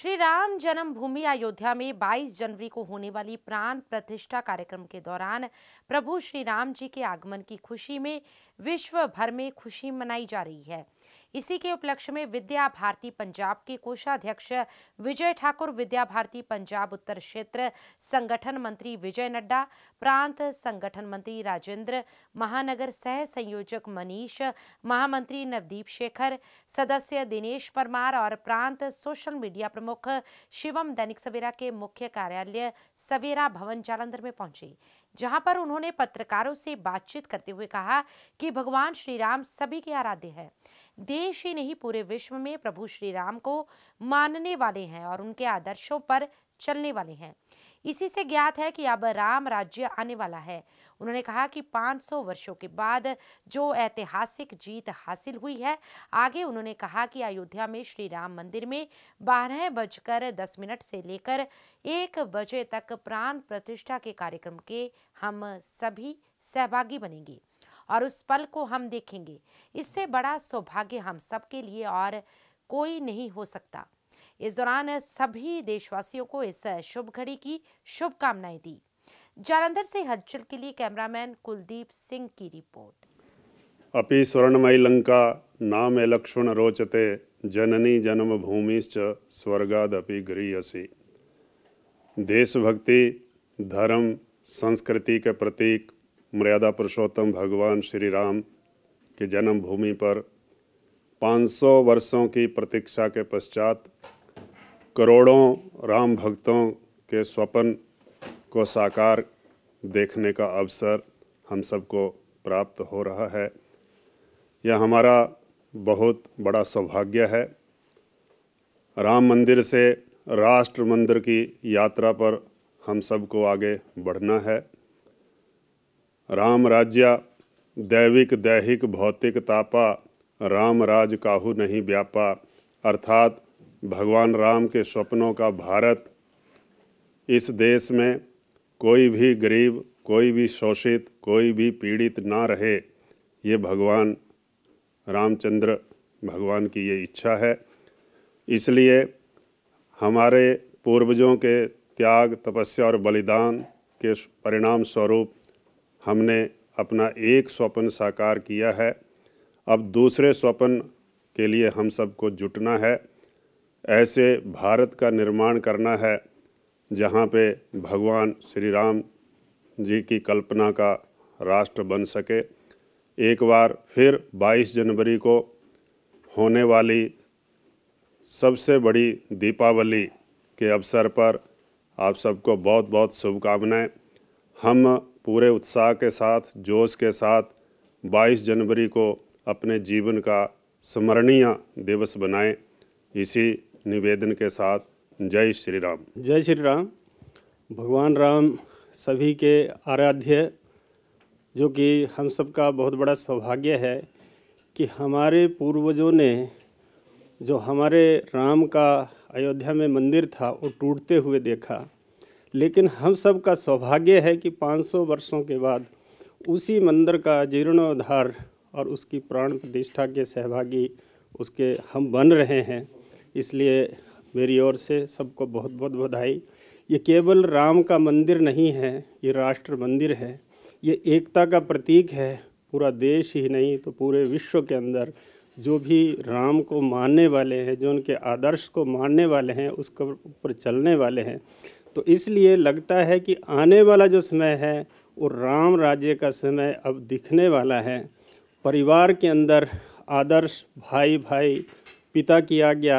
श्री राम जन्मभूमि अयोध्या में 22 जनवरी को होने वाली प्राण प्रतिष्ठा कार्यक्रम के दौरान प्रभु श्री राम जी के आगमन की खुशी में विश्व भर में खुशी मनाई जा रही है इसी के उपलक्ष्य में विद्या भारती पंजाब के कोषाध्यक्ष विजय ठाकुर विद्या भारती पंजाब उत्तर क्षेत्र संगठन मंत्री विजय नड्डा प्रांत संगठन मंत्री राजेंद्र महानगर सह संयोजक मनीष महामंत्री नवदीप शेखर सदस्य दिनेश परमार और प्रांत सोशल मीडिया प्रमुख शिवम दैनिक सवेरा के मुख्य कार्यालय सवेरा भवन जालंधर में पहुंचे जहां पर उन्होंने पत्रकारों से बातचीत करते हुए कहा कि भगवान श्री राम सभी के आराध्य हैं देश ही नहीं पूरे विश्व में प्रभु श्री राम को मानने वाले हैं और उनके आदर्शों पर चलने वाले हैं इसी से ज्ञात है कि अब राम राज्य आने वाला है उन्होंने कहा कि 500 वर्षों के बाद जो ऐतिहासिक जीत हासिल हुई है आगे उन्होंने कहा कि अयोध्या में श्री राम मंदिर में बारह बजकर दस मिनट से लेकर एक बजे तक प्राण प्रतिष्ठा के कार्यक्रम के हम सभी सहभागी बनेंगे और उस पल को हम देखेंगे इससे बड़ा सौभाग्य हम सबके लिए और कोई नहीं हो सकता इस दौरान सभी देशवासियों को इस शुभ घड़ी की शुभकामनाएं दी जालंधर से हलचल के लिए कैमरामैन कुलदीप सिंह की रिपोर्ट अपी स्वर्णमयी लंका नाम लक्ष्मण रोचते जननी जन्म जन्मभूमिश्च स्वर्गादपि गृहसी देशभक्ति धर्म संस्कृति के प्रतीक मर्यादा पुरुषोत्तम भगवान श्री राम की जन्मभूमि पर 500 वर्षों की प्रतीक्षा के पश्चात करोड़ों राम भक्तों के स्वप्न को साकार देखने का अवसर हम सबको प्राप्त हो रहा है यह हमारा बहुत बड़ा सौभाग्य है राम मंदिर से राष्ट्र मंदिर की यात्रा पर हम सबको आगे बढ़ना है राम राज्य दैविक दैहिक भौतिक तापा राम राज काहू नहीं व्यापा अर्थात भगवान राम के स्वप्नों का भारत इस देश में कोई भी गरीब कोई भी शोषित कोई भी पीड़ित ना रहे ये भगवान रामचंद्र भगवान की ये इच्छा है इसलिए हमारे पूर्वजों के त्याग तपस्या और बलिदान के परिणाम स्वरूप हमने अपना एक स्वप्न साकार किया है अब दूसरे स्वप्न के लिए हम सबको जुटना है ऐसे भारत का निर्माण करना है जहाँ पे भगवान श्री राम जी की कल्पना का राष्ट्र बन सके एक बार फिर 22 जनवरी को होने वाली सबसे बड़ी दीपावली के अवसर पर आप सबको बहुत बहुत शुभकामनाएं हम पूरे उत्साह के साथ जोश के साथ 22 जनवरी को अपने जीवन का स्मरणीय दिवस बनाएं इसी निवेदन के साथ जय श्री राम जय श्री राम भगवान राम सभी के आराध्य जो कि हम सबका बहुत बड़ा सौभाग्य है कि हमारे पूर्वजों ने जो हमारे राम का अयोध्या में मंदिर था वो टूटते हुए देखा लेकिन हम सब का सौभाग्य है कि 500 वर्षों के बाद उसी मंदिर का जीर्णोद्धार और उसकी प्राण प्रतिष्ठा के सहभागी उसके हम बन रहे हैं इसलिए मेरी ओर से सबको बहुत बहुत बधाई ये केवल राम का मंदिर नहीं है ये राष्ट्र मंदिर है ये एकता का प्रतीक है पूरा देश ही नहीं तो पूरे विश्व के अंदर जो भी राम को मानने वाले हैं जो उनके आदर्श को मानने वाले हैं उसके ऊपर चलने वाले हैं तो इसलिए लगता है कि आने वाला जो समय है वो राम राज्य का समय अब दिखने वाला है परिवार के अंदर आदर्श भाई भाई पिता की आज्ञा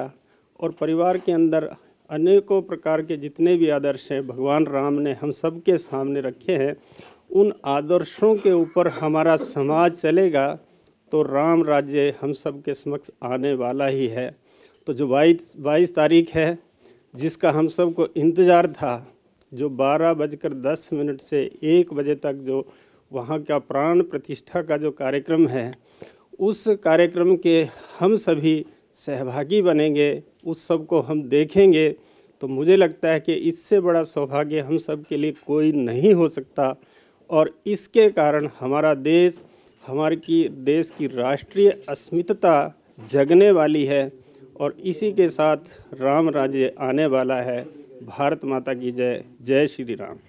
और परिवार के अंदर अनेकों प्रकार के जितने भी आदर्श हैं भगवान राम ने हम सबके सामने रखे हैं उन आदर्शों के ऊपर हमारा समाज चलेगा तो राम राज्य हम सब के समक्ष आने वाला ही है तो जो बाईस बाईस तारीख है जिसका हम सबको इंतज़ार था जो बारह बजकर दस मिनट से एक बजे तक जो वहाँ का प्राण प्रतिष्ठा का जो कार्यक्रम है उस कार्यक्रम के हम सभी सहभागी बनेंगे उस सब को हम देखेंगे तो मुझे लगता है कि इससे बड़ा सौभाग्य हम सब के लिए कोई नहीं हो सकता और इसके कारण हमारा देश हमारे की देश की राष्ट्रीय अस्मितता जगने वाली है और इसी के साथ राम राज्य आने वाला है भारत माता की जय जय श्री राम